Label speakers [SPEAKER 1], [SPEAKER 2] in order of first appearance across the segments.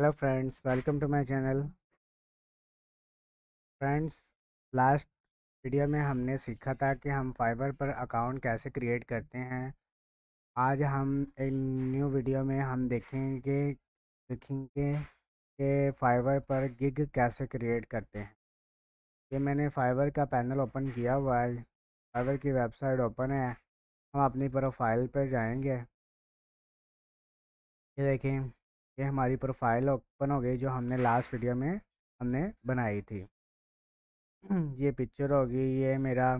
[SPEAKER 1] Hello friends welcome to my channel friends last video में हमने सीखा था कि हम फाइबर पर अकाउंट कैसे क्रिएट करते हैं आज हम एक न्यू वीडियो में हम देखेंगे देखेंगे कि फाइबर पर गिग कैसे क्रिएट करते हैं ये मैंने फाइबर का पैनल ओपन किया हुआ है फाइबर की वेबसाइट ओपन है हम अपनी प्रोफाइल पर जाएंगे ये देखें ये हमारी प्रोफाइल ओपन हो गई जो हमने लास्ट वीडियो में हमने बनाई थी ये पिक्चर होगी ये मेरा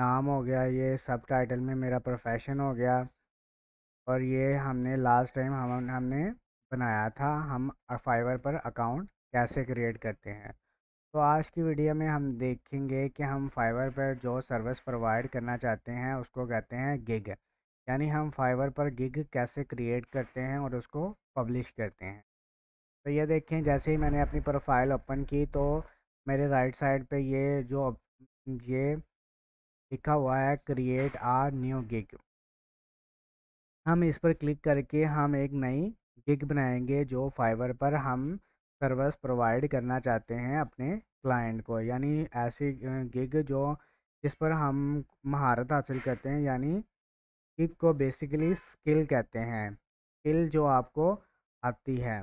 [SPEAKER 1] नाम हो गया ये सब टाइटल में मेरा प्रोफेशन हो गया और ये हमने लास्ट टाइम हम हमने बनाया था हम फाइवर पर अकाउंट कैसे क्रिएट करते हैं तो आज की वीडियो में हम देखेंगे कि हम फाइवर पर जो सर्विस प्रोवाइड करना चाहते हैं उसको कहते हैं गिग यानी हम फाइवर पर गिग कैसे क्रिएट करते हैं और उसको पब्लिश करते हैं तो ये देखें जैसे ही मैंने अपनी प्रोफाइल ओपन की तो मेरे राइट साइड पे ये जो ये लिखा हुआ है क्रिएट आ न्यू गिग हम इस पर क्लिक करके हम एक नई गिग बनाएंगे जो फाइबर पर हम सर्विस प्रोवाइड करना चाहते हैं अपने क्लाइंट को यानी ऐसी गिग जो जिस पर हम महारत हासिल करते हैं यानी गिग को बेसिकली स्किल कहते हैं स्किल जो आपको आती है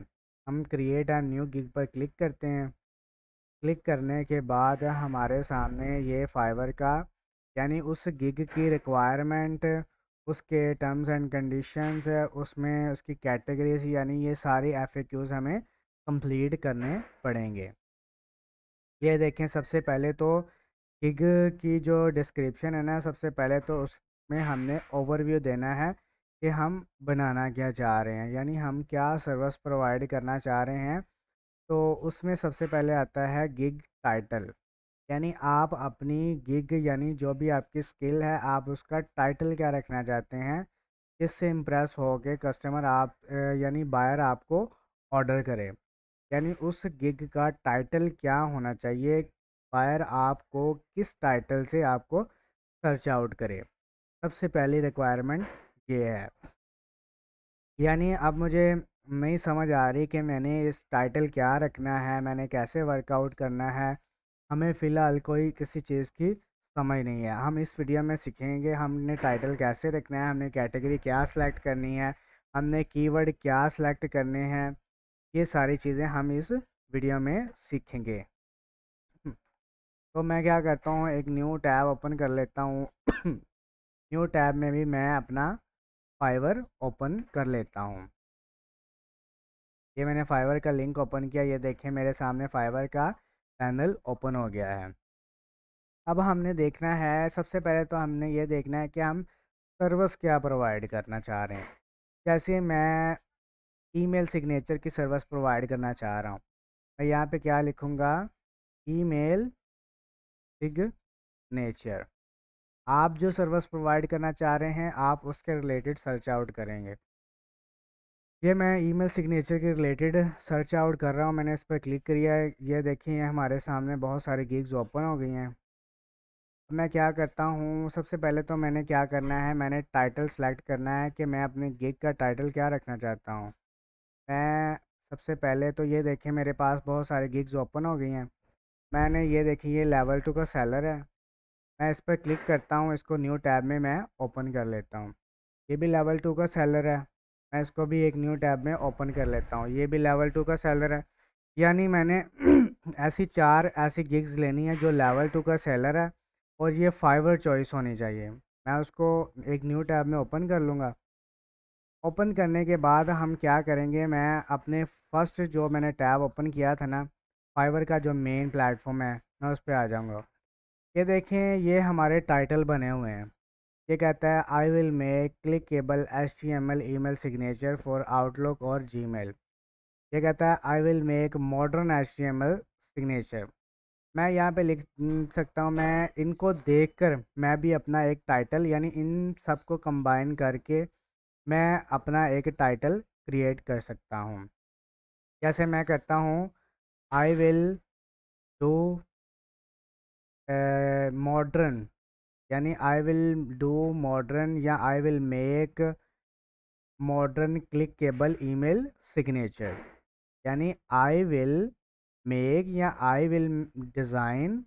[SPEAKER 1] हम क्रिएट एंड न्यू गिग पर क्लिक करते हैं क्लिक करने के बाद हमारे सामने ये फाइबर का यानी उस गिग की रिक्वायरमेंट उसके टर्म्स एंड कंडीशंस उसमें उसकी कैटेगरीज यानी ये सारी एफ हमें कंप्लीट करने पड़ेंगे ये देखें सबसे पहले तो गिग की जो डिस्क्रिप्शन है ना सबसे पहले तो उसमें हमने ओवरव्यू देना है कि हम बनाना क्या चाह रहे हैं यानी हम क्या सर्विस प्रोवाइड करना चाह रहे हैं तो उसमें सबसे पहले आता है गिग टाइटल यानी आप अपनी गिग यानी जो भी आपकी स्किल है आप उसका टाइटल क्या रखना चाहते हैं इससे इम्प्रेस हो के कस्टमर आप यानी बायर आपको ऑर्डर करे यानी उस गिग का टाइटल क्या होना चाहिए बायर आपको किस टाइटल से आपको सर्च आउट करे सबसे पहली रिक्वायरमेंट ये यानी अब मुझे नहीं समझ आ रही कि मैंने इस टाइटल क्या रखना है मैंने कैसे वर्कआउट करना है हमें फ़िलहाल कोई किसी चीज़ की समझ नहीं है हम इस वीडियो में सीखेंगे हमने टाइटल कैसे रखना है हमने कैटेगरी क्या सिलेक्ट करनी है हमने कीवर्ड क्या सिलेक्ट करने हैं ये सारी चीज़ें हम इस वीडियो में सीखेंगे हम्म। तो मैं क्या करता हूँ एक न्यू टैब ओपन कर लेता हूँ न्यू टैब में भी मैं अपना फाइवर ओपन कर लेता हूँ ये मैंने फाइवर का लिंक ओपन किया ये देखें मेरे सामने फाइवर का पैनल ओपन हो गया है अब हमने देखना है सबसे पहले तो हमने ये देखना है कि हम सर्विस क्या प्रोवाइड करना चाह रहे हैं जैसे मैं ईमेल सिग्नेचर की सर्विस प्रोवाइड करना चाह रहा हूँ मैं यहाँ पे क्या लिखूँगा ईमेल सिग्नेचर आप जो सर्विस प्रोवाइड करना चाह रहे हैं आप उसके रिलेटेड सर्च आउट करेंगे ये मैं ईमेल सिग्नेचर के रिलेटेड सर्च आउट कर रहा हूँ मैंने इस पर क्लिक किया है ये देखिए हमारे सामने बहुत सारे गिग्स ओपन हो गई हैं मैं क्या करता हूँ सबसे पहले तो मैंने क्या करना है मैंने टाइटल सेलेक्ट करना है कि मैं अपने गिग का टाइटल क्या रखना चाहता हूँ मैं सबसे पहले तो ये देखें मेरे पास बहुत सारे गिग्स ओपन हो गई हैं मैंने ये देखी ये लेवल टू का सेलर है मैं इस पर क्लिक करता हूँ इसको न्यू टैब में मैं ओपन कर लेता हूँ ये भी लेवल टू का सेलर है मैं इसको भी एक न्यू टैब में ओपन कर लेता हूँ ये भी लेवल टू का सेलर है यानी मैंने ऐसी चार ऐसी गिग्स लेनी है जो लेवल टू का सेलर है और ये फाइवर चॉइस होनी चाहिए मैं उसको एक न्यू टैब में ओपन कर लूँगा ओपन करने के बाद हम क्या करेंगे मैं अपने फर्स्ट जो मैंने टैब ओपन किया था ना फाइवर का जो मेन प्लेटफॉर्म है मैं उस पर आ जाऊँगा ये देखें ये हमारे टाइटल बने हुए हैं ये कहता है I will make cable S T M L email signature for Outlook और जी मेल ये कहता है I will make modern H T M L signature मैं यहाँ पे लिख सकता हूँ मैं इनको देखकर मैं भी अपना एक टाइटल यानी इन सब को कंबाइन करके मैं अपना एक टाइटल क्रिएट कर सकता हूँ जैसे मैं करता हूँ आई विल डू मॉडर्न यानी आई विल डू मॉडर्न या I will make modern clickable email signature यानी आई विल मेक या I will design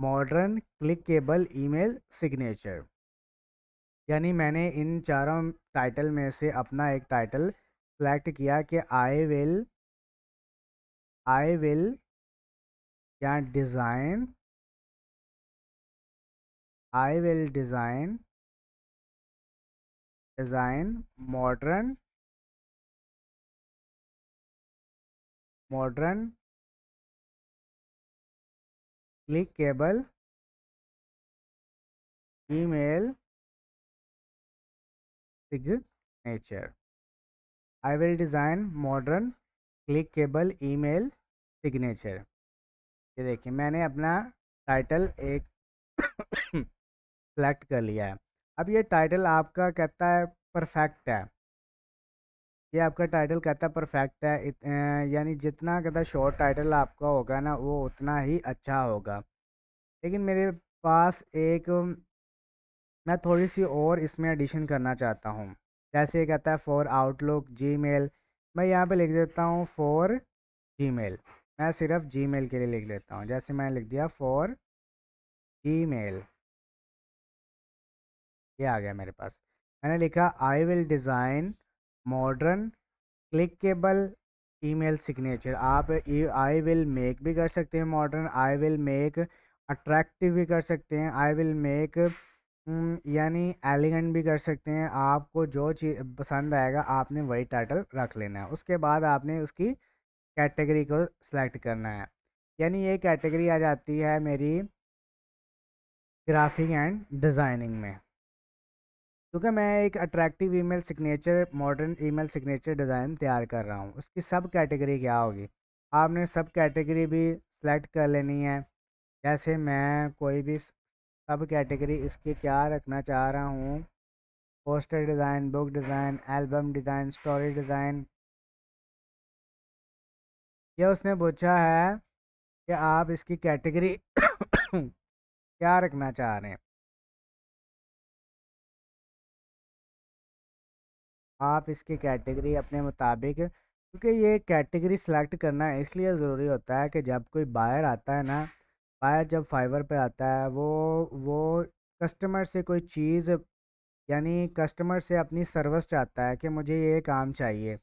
[SPEAKER 1] modern clickable email signature यानी मैंने इन चारों टाइटल में से अपना एक टाइटल सेलेक्ट किया कि आई विल आई विल या design I will design design modern modern clickable email signature I will design modern clickable email signature ये देखिए मैंने अपना टाइटल एक सेलेक्ट कर लिया है अब ये टाइटल आपका कहता है परफेक्ट है ये आपका टाइटल कहता है परफेक्ट है यानी जितना कहता शॉर्ट टाइटल आपका होगा ना वो उतना ही अच्छा होगा लेकिन मेरे पास एक मैं थोड़ी सी और इसमें एडिशन करना चाहता हूँ जैसे कहता है फॉर आउटलुक जी मेल मैं यहाँ पे लिख देता हूँ फॉर जी मेल मैं सिर्फ जी मेल के लिए लिख देता हूँ जैसे मैंने लिख दिया फॉर जी मेल ये आ गया मेरे पास मैंने लिखा I will design modern clickable email signature आप आई विल मेक भी कर सकते हैं modern I will make attractive भी कर सकते हैं आई विल मेक यानी एलिगेंट भी कर सकते हैं आपको जो चीज़ पसंद आएगा आपने वही टाइटल रख लेना है उसके बाद आपने उसकी कैटेगरी को सिलेक्ट करना है यानी ये कैटेगरी आ जाती है मेरी ग्राफिक एंड डिज़ाइनिंग में क्योंकि मैं एक attractive email signature modern email signature design तैयार कर रहा हूँ उसकी सब कैटेगरी क्या होगी आपने सब कैटेगरी भी सेलेक्ट कर लेनी है जैसे मैं कोई भी सब कैटेगरी इसके क्या रखना चाह रहा हूँ poster design book design album design story design यह उसने पूछा है कि आप इसकी कैटेगरी क्या रखना चाह रहे हैं आप इसकी कैटेगरी अपने मुताबिक क्योंकि ये कैटेगरी सेलेक्ट करना इसलिए ज़रूरी होता है कि जब कोई बायर आता है ना बायर जब फाइवर पे आता है वो वो कस्टमर से कोई चीज़ यानी कस्टमर से अपनी सर्विस चाहता है कि मुझे ये काम चाहिए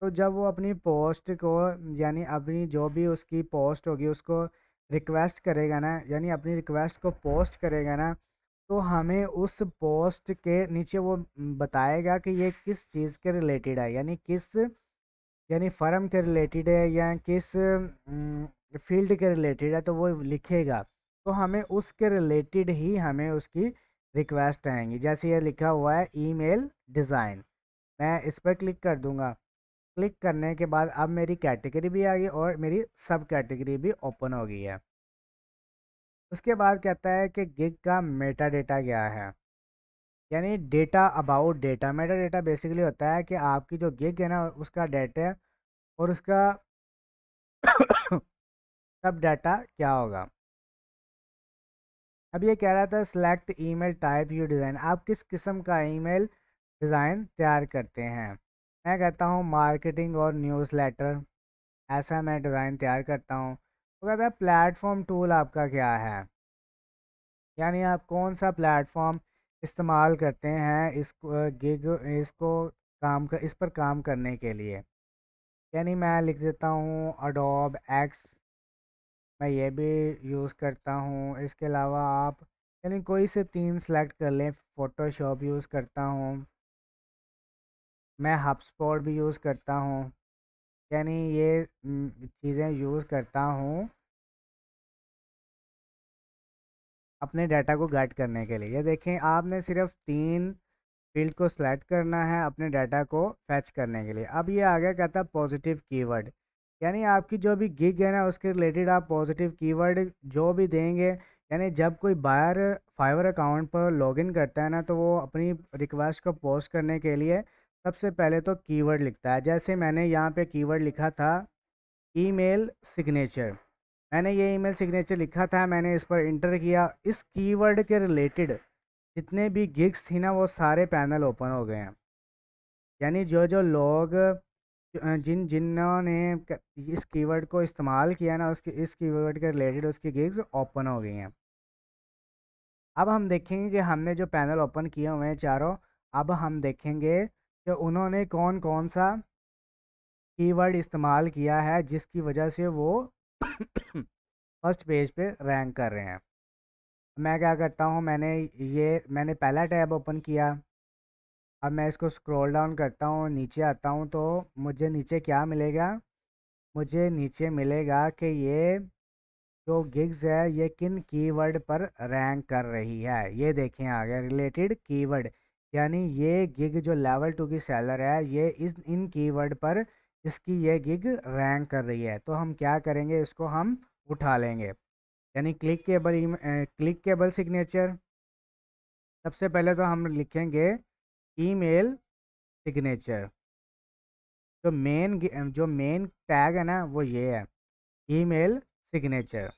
[SPEAKER 1] तो जब वो अपनी पोस्ट को यानी अपनी जो भी उसकी पोस्ट होगी उसको रिक्वेस्ट करेगा ना यानी अपनी रिक्वेस्ट को पोस्ट करेगा ना तो हमें उस पोस्ट के नीचे वो बताएगा कि ये किस चीज़ के रिलेटेड है यानी किस यानी फर्म के रिलेटेड है या किस फील्ड के रिलेटेड है तो वो लिखेगा तो हमें उसके रिलेटेड ही हमें उसकी रिक्वेस्ट आएंगी जैसे ये लिखा हुआ है ईमेल डिज़ाइन मैं इस पर क्लिक कर दूंगा क्लिक करने के बाद अब मेरी कैटेगरी भी आ गई और मेरी सब कैटेगरी भी ओपन हो गई है उसके बाद कहता है कि गिग का मेटा डेटा क्या है यानी data about data metadata basically होता है कि आपकी जो गिग है ना उसका डेटा और उसका सब डाटा क्या होगा अब ये कह रहा था select email type you design आप किस किस्म का ईमेल डिज़ाइन तैयार करते हैं मैं कहता हूँ मार्केटिंग और न्यूज़ लेटर ऐसा मैं डिज़ाइन तैयार करता हूँ तो कहता है प्लेटफॉर्म टूल आपका क्या है यानी आप कौन सा प्लेटफॉर्म इस्तेमाल करते हैं इसको गिग इसको काम कर इस पर काम करने के लिए यानी मैं लिख देता हूँ अडोब एक्स मैं ये भी यूज़ करता हूँ इसके अलावा आप यानी कोई से तीन सेलेक्ट कर लें फ़ोटोशॉप यूज़ करता हूँ मैं हब भी यूज़ करता हूँ यानी ये चीज़ें यूज़ करता हूँ अपने डाटा को गाइड करने के लिए ये देखें आपने सिर्फ तीन फील्ड को सिलेक्ट करना है अपने डाटा को फैच करने के लिए अब ये आ गया कहता है पॉजिटिव कीवर्ड यानी आपकी जो भी गिग है ना उसके रिलेटेड आप पॉजिटिव कीवर्ड जो भी देंगे यानी जब कोई बायर फाइवर अकाउंट पर लॉगिन करता है ना तो वो अपनी रिक्वेस्ट को पोस्ट करने के लिए सबसे पहले तो कीवर्ड लिखता है जैसे मैंने यहाँ पे कीवर्ड लिखा था ईमेल सिग्नेचर मैंने ये ईमेल सिग्नेचर लिखा था मैंने इस पर इंटर किया इस कीवर्ड के रिलेटेड जितने भी गिग्स थी ना वो सारे पैनल ओपन हो गए हैं यानी जो जो लोग जिन जिन्होंने इस कीवर्ड को इस्तेमाल किया ना उसके इस कीवर्ड के रिलेटेड उसकी गिग्स ओपन हो गई हैं अब हम देखेंगे कि हमने जो पैनल ओपन किए हुए हैं चारों अब हम देखेंगे कि उन्होंने कौन कौन सा कीवर्ड इस्तेमाल किया है जिसकी वजह से वो फर्स्ट पेज पे रैंक कर रहे हैं मैं क्या करता हूँ मैंने ये मैंने पहला टैब ओपन किया अब मैं इसको स्क्रॉल डाउन करता हूँ नीचे आता हूँ तो मुझे नीचे क्या मिलेगा मुझे नीचे मिलेगा कि ये जो गिग्स है ये किन कीवर्ड पर रैंक कर रही है ये देखें आगे रिलेटेड कीवर्ड यानी ये गिग जो लेवल टू की सैलर है ये इस इन कीवर्ड पर इसकी ये गिग रैंक कर रही है तो हम क्या करेंगे इसको हम उठा लेंगे यानी clickable clickable signature सबसे पहले तो हम लिखेंगे ईमेल सिग्नेचर तो मेन जो मेन टैग है ना वो ये है ईमेल सिग्नेचर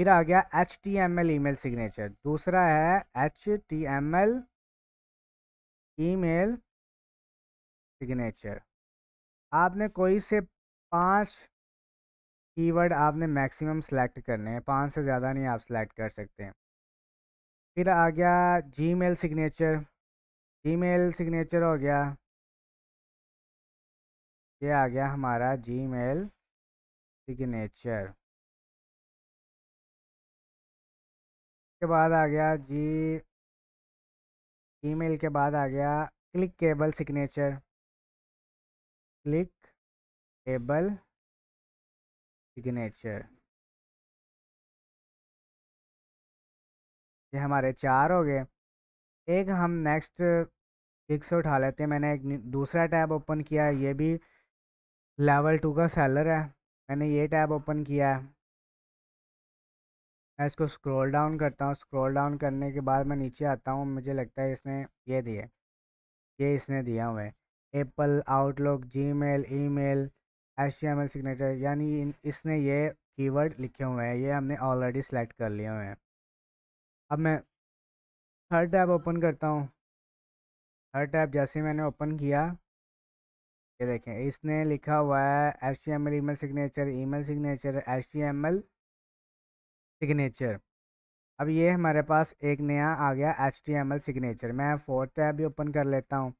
[SPEAKER 1] फिर आ गया H T M L email signature दूसरा है H T M L email signature आपने कोई से पांच कीवर्ड आपने मैक्सिमम सेलेक्ट करने हैं पांच से ज़्यादा नहीं आप सेलेक्ट कर सकते हैं फिर आ गया Gmail signature Gmail signature हो गया ये आ गया हमारा जी मेल सिग्नेचर के बाद आ गया जी ईमेल के बाद आ गया clickable signature clickable signature ये हमारे चार हो गए एक हम नेक्स्ट एक से उठा लेते हैं मैंने एक दूसरा टैब ओपन किया ये भी लेवल टू का सेलर है मैंने ये टैब ओपन किया है मैं इसको स्क्रॉल डाउन करता हूँ स्क्रॉल डाउन करने के बाद मैं नीचे आता हूँ मुझे लगता है इसने ये दिए ये इसने दिया हुआ है Apple Outlook Gmail email H M L signature यानी इसने ये कीवर्ड लिखे हुए हैं ये हमने ऑलरेडी सेलेक्ट कर लिए हुए हैं अब मैं हर टैब ओपन करता हूँ हर टैब जैसे मैंने ओपन किया ये देखें इसने लिखा हुआ है H T M L email signature email signature H T M L signature अब ये हमारे पास एक नया आ गया H T M L signature मैं फोर्थ टैब भी ओपन कर लेता हूँ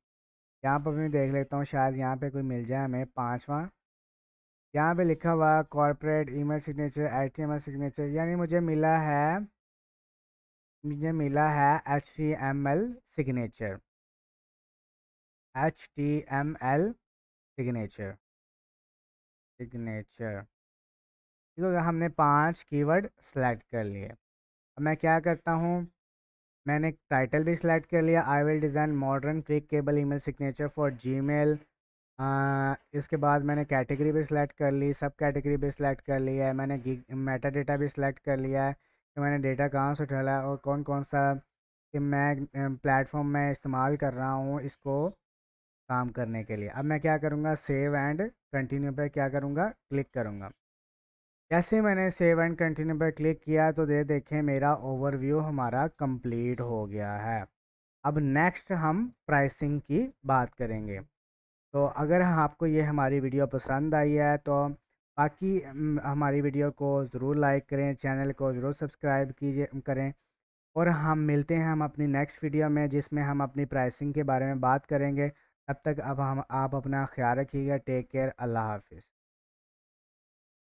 [SPEAKER 1] यहाँ पर भी देख लेता हूँ शायद यहाँ पे कोई मिल जाए हमें पाँचवा यहाँ पे लिखा हुआ corporate email signature H T M L signature यानी मुझे मिला है मुझे मिला है H T M L signature H T M L signature signature ठीक तो होगा हमने पांच कीवर्ड सेलेक्ट कर लिए अब मैं क्या करता हूँ मैंने टाइटल भी सिलेक्ट कर लिया I will design modern clickable mail signature for mail इसके बाद मैंने कैटेगरी भी सिलेक्ट कर ली सब कैटेगरी भी सिलेक्ट कर लिया है मैंने मेटा डेटा भी सिलेक्ट कर लिया है कि मैंने डेटा कहाँ से उठाया और कौन कौन सा कि मैं प्लेटफॉर्म में इस्तेमाल कर रहा हूँ इसको काम करने के लिए अब मैं क्या करूँगा सेव एंड कंटिन्यू पर क्या करूँगा क्लिक करूँगा जैसे मैंने सेव एंड कंटिन्यू पर क्लिक किया तो दे देखें मेरा ओवरव्यू हमारा कंप्लीट हो गया है अब नेक्स्ट हम प्राइसिंग की बात करेंगे तो अगर आपको ये हमारी वीडियो पसंद आई है तो बाकी हम्म, हमारी वीडियो को ज़रूर लाइक करें चैनल को ज़रूर सब्सक्राइब कीजिए करें और हम मिलते हैं हम अपनी नेक्स्ट वीडियो में जिसमें हम अपनी प्राइसिंग के बारे में बात करेंगे तब तक अब हम आप अपना ख्याल रखिएगा टेक केयर अल्लाह हाफिज़